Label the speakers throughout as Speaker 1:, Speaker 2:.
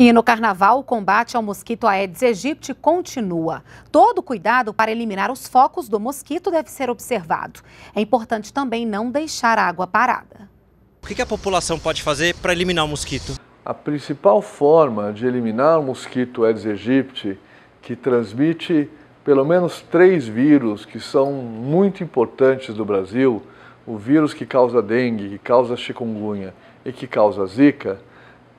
Speaker 1: E no carnaval, o combate ao mosquito Aedes aegypti continua. Todo cuidado para eliminar os focos do mosquito deve ser observado. É importante também não deixar a água parada. O que a população pode fazer para eliminar o mosquito? A principal forma de eliminar o mosquito Aedes aegypti, que transmite pelo menos três vírus que são muito importantes do Brasil, o vírus que causa dengue, que causa chikungunya e que causa zika,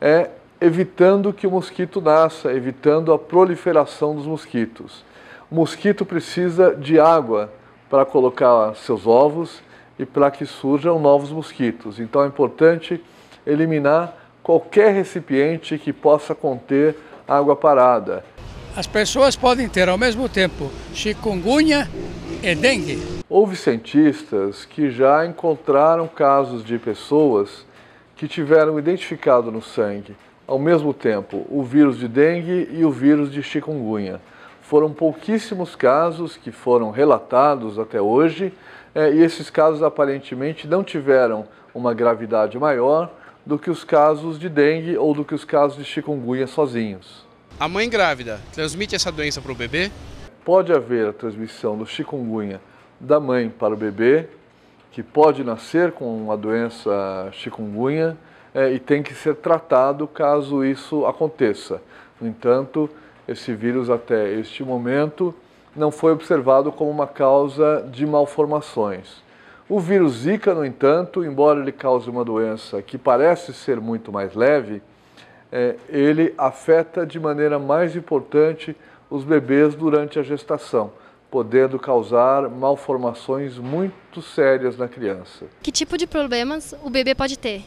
Speaker 1: é evitando que o mosquito nasça, evitando a proliferação dos mosquitos. O mosquito precisa de água para colocar seus ovos e para que surjam novos mosquitos. Então é importante eliminar qualquer recipiente que possa conter água parada. As pessoas podem ter ao mesmo tempo chikungunya e dengue. Houve cientistas que já encontraram casos de pessoas que tiveram identificado no sangue ao mesmo tempo o vírus de dengue e o vírus de chikungunya. Foram pouquíssimos casos que foram relatados até hoje, é, e esses casos aparentemente não tiveram uma gravidade maior do que os casos de dengue ou do que os casos de chikungunya sozinhos. A mãe grávida transmite essa doença para o bebê? Pode haver a transmissão do chikungunya da mãe para o bebê, que pode nascer com a doença chikungunya, é, e tem que ser tratado caso isso aconteça. No entanto, esse vírus até este momento não foi observado como uma causa de malformações. O vírus Zika, no entanto, embora ele cause uma doença que parece ser muito mais leve, é, ele afeta de maneira mais importante os bebês durante a gestação, podendo causar malformações muito sérias na criança. Que tipo de problemas o bebê pode ter?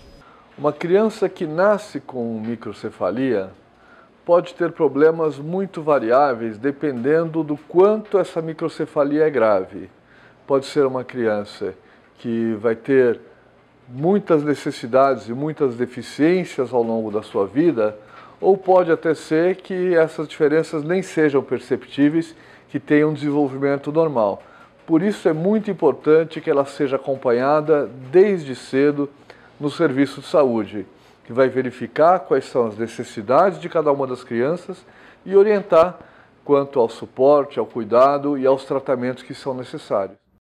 Speaker 1: Uma criança que nasce com microcefalia pode ter problemas muito variáveis dependendo do quanto essa microcefalia é grave. Pode ser uma criança que vai ter muitas necessidades e muitas deficiências ao longo da sua vida, ou pode até ser que essas diferenças nem sejam perceptíveis, que tenham um desenvolvimento normal. Por isso é muito importante que ela seja acompanhada desde cedo no serviço de saúde, que vai verificar quais são as necessidades de cada uma das crianças e orientar quanto ao suporte, ao cuidado e aos tratamentos que são necessários.